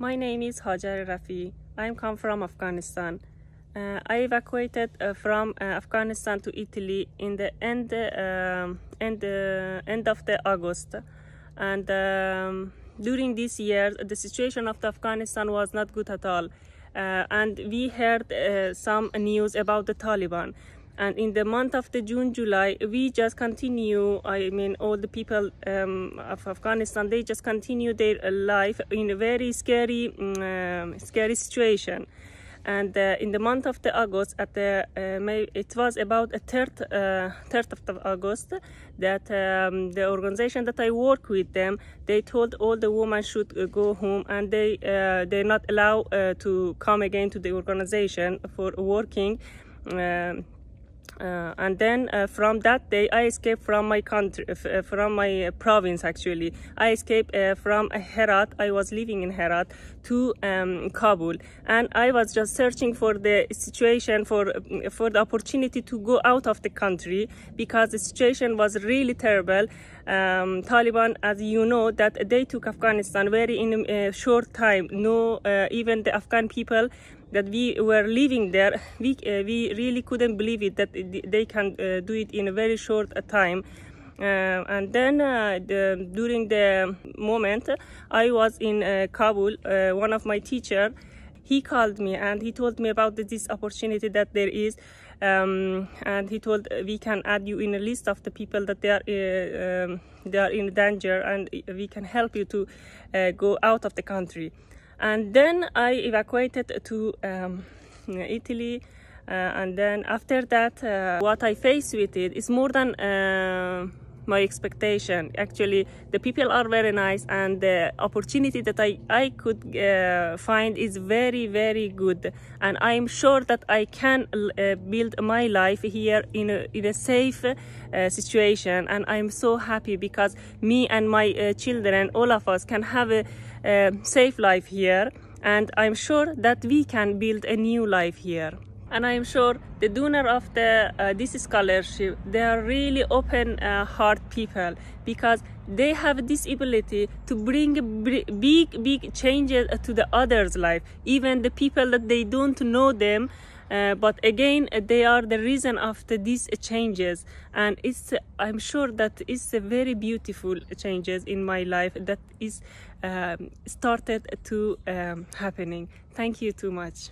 My name is Hajar Rafi. I come from Afghanistan. Uh, I evacuated uh, from uh, Afghanistan to Italy in the end um, end uh, end of the August, and um, during this year the situation of the Afghanistan was not good at all, uh, and we heard uh, some news about the Taliban and in the month of the june july we just continue i mean all the people um, of afghanistan they just continue their life in a very scary mm, um, scary situation and uh, in the month of the august at the uh, may it was about a third uh, third of august that um, the organization that i work with them they told all the women should uh, go home and they uh, they're not allowed uh, to come again to the organization for working um, uh, and then uh, from that day i escaped from my country uh, from my uh, province actually i escaped uh, from herat i was living in herat to um, kabul and i was just searching for the situation for for the opportunity to go out of the country because the situation was really terrible um, Taliban, as you know, that they took Afghanistan very in a uh, short time. No, uh, even the Afghan people that we were living there, we, uh, we really couldn't believe it that they can do it in a very short time. Uh, and then uh, the, during the moment I was in uh, Kabul one of my teacher he called me and he told me about this opportunity that there is um, and he told uh, we can add you in a list of the people that they are uh, um, they are in danger and we can help you to uh, go out of the country and then I evacuated to um, Italy uh, and then after that uh, what I faced with it is more than uh, my expectation. Actually, the people are very nice, and the opportunity that I I could uh, find is very very good. And I'm sure that I can uh, build my life here in a, in a safe uh, situation. And I'm so happy because me and my uh, children, all of us, can have a, a safe life here. And I'm sure that we can build a new life here and I am sure the donor of the uh, this scholarship they are really open uh, heart people because they have this ability to bring big big changes to the others life even the people that they don't know them uh, but again they are the reason of the, these changes and it's i'm sure that it's a very beautiful changes in my life that is um, started to um, happening thank you too much